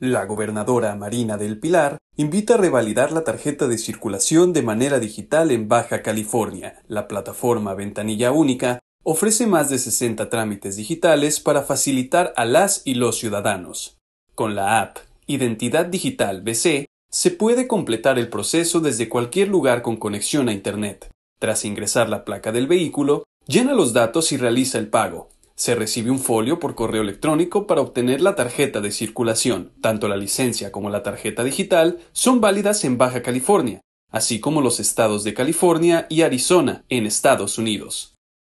La gobernadora Marina del Pilar invita a revalidar la tarjeta de circulación de manera digital en Baja California. La plataforma Ventanilla Única ofrece más de 60 trámites digitales para facilitar a las y los ciudadanos. Con la app Identidad Digital BC, se puede completar el proceso desde cualquier lugar con conexión a Internet. Tras ingresar la placa del vehículo, llena los datos y realiza el pago, se recibe un folio por correo electrónico para obtener la tarjeta de circulación. Tanto la licencia como la tarjeta digital son válidas en Baja California, así como los estados de California y Arizona, en Estados Unidos.